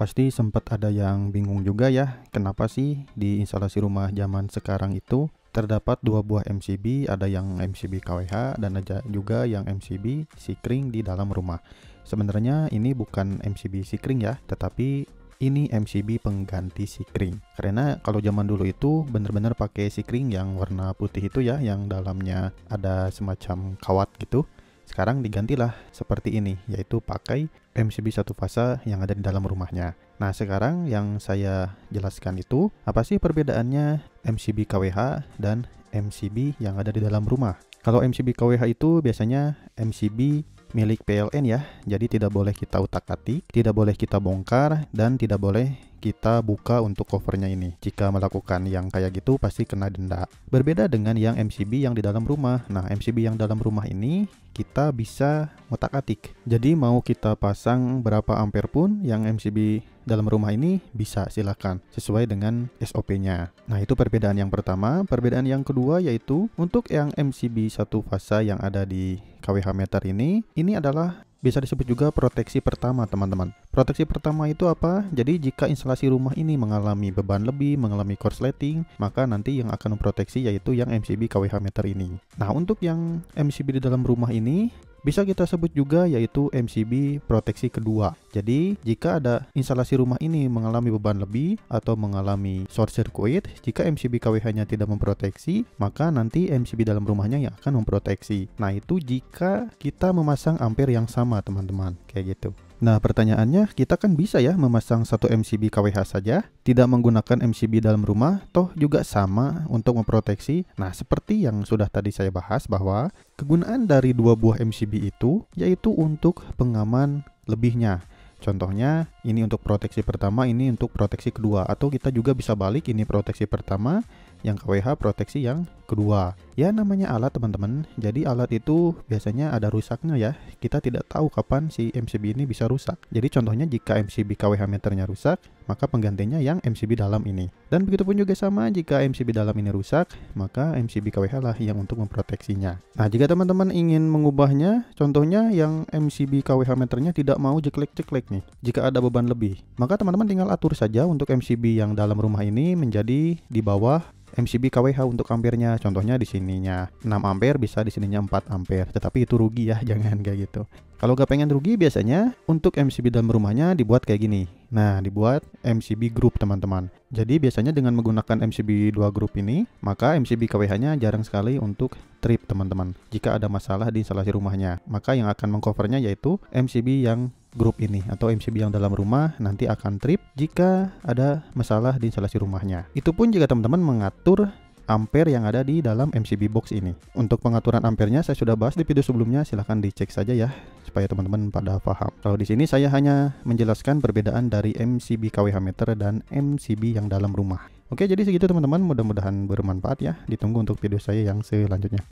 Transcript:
Pasti sempat ada yang bingung juga ya, kenapa sih di instalasi rumah zaman sekarang itu terdapat dua buah MCB, ada yang MCB KWH dan ada juga yang MCB sikring di dalam rumah. Sebenarnya ini bukan MCB sikring ya, tetapi ini MCB pengganti sikring. Karena kalau zaman dulu itu benar-benar pakai sikring yang warna putih itu ya, yang dalamnya ada semacam kawat gitu. Sekarang digantilah seperti ini, yaitu pakai MCB satu fasa yang ada di dalam rumahnya. Nah, sekarang yang saya jelaskan itu, apa sih perbedaannya MCB KWH dan MCB yang ada di dalam rumah? Kalau MCB KWH itu biasanya MCB milik PLN ya, jadi tidak boleh kita utak-atik, tidak boleh kita bongkar, dan tidak boleh kita buka untuk covernya ini. Jika melakukan yang kayak gitu pasti kena denda. Berbeda dengan yang MCB yang di dalam rumah. Nah, MCB yang dalam rumah ini kita bisa ngotak-atik. Jadi mau kita pasang berapa ampere pun yang MCB dalam rumah ini bisa silahkan sesuai dengan SOP-nya. Nah, itu perbedaan yang pertama. Perbedaan yang kedua yaitu untuk yang MCB satu fasa yang ada di KWH meter ini, ini adalah bisa disebut juga proteksi pertama teman-teman. Proteksi pertama itu apa? Jadi jika instalasi rumah ini mengalami beban lebih, mengalami korsleting, maka nanti yang akan memproteksi yaitu yang MCB KWH meter ini. Nah untuk yang MCB di dalam rumah ini, bisa kita sebut juga yaitu MCB proteksi kedua. Jadi, jika ada instalasi rumah ini mengalami beban lebih atau mengalami short circuit, jika MCB KWH-nya tidak memproteksi, maka nanti MCB dalam rumahnya yang akan memproteksi. Nah, itu jika kita memasang ampere yang sama, teman-teman. Kayak gitu. Nah, pertanyaannya, kita kan bisa ya memasang satu MCB KWH saja, tidak menggunakan MCB dalam rumah, toh juga sama untuk memproteksi. Nah, seperti yang sudah tadi saya bahas bahwa kegunaan dari dua buah MCB itu yaitu untuk pengaman lebihnya. Contohnya, ini untuk proteksi pertama, ini untuk proteksi kedua, atau kita juga bisa balik ini proteksi pertama, yang KWH proteksi yang kedua. Ya namanya alat teman-teman, jadi alat itu biasanya ada rusaknya ya. Kita tidak tahu kapan si MCB ini bisa rusak. Jadi contohnya jika MCB KWH meternya rusak, maka penggantinya yang MCB dalam ini. Dan begitu pun juga sama jika MCB dalam ini rusak, maka MCB KWH lah yang untuk memproteksinya. Nah jika teman-teman ingin mengubahnya, contohnya yang MCB KWH meternya tidak mau jeklek-jeklek nih, jika ada beban lebih. Maka teman-teman tinggal atur saja untuk MCB yang dalam rumah ini menjadi di bawah MCB KWH untuk ampernya. Contohnya di sininya 6 ampere bisa di sininya 4 ampere. Tetapi itu rugi ya, jangan kayak gitu. Kalau gak pengen rugi biasanya untuk MCB dalam rumahnya dibuat kayak gini. Nah, dibuat MCB group teman-teman. Jadi biasanya dengan menggunakan MCB 2 group ini, maka MCB KWH-nya jarang sekali untuk trip teman-teman. Jika ada masalah di instalasi rumahnya, maka yang akan mengcovernya yaitu MCB yang grup ini atau MCB yang dalam rumah nanti akan trip jika ada masalah di instalasi rumahnya. Itu pun jika teman-teman mengatur ampere yang ada di dalam MCB box ini. Untuk pengaturan ampernya saya sudah bahas di video sebelumnya, silahkan dicek saja ya supaya teman-teman pada paham. Kalau di sini saya hanya menjelaskan perbedaan dari MCB KWH meter dan MCB yang dalam rumah. Oke, jadi segitu teman-teman, mudah-mudahan bermanfaat ya. Ditunggu untuk video saya yang selanjutnya.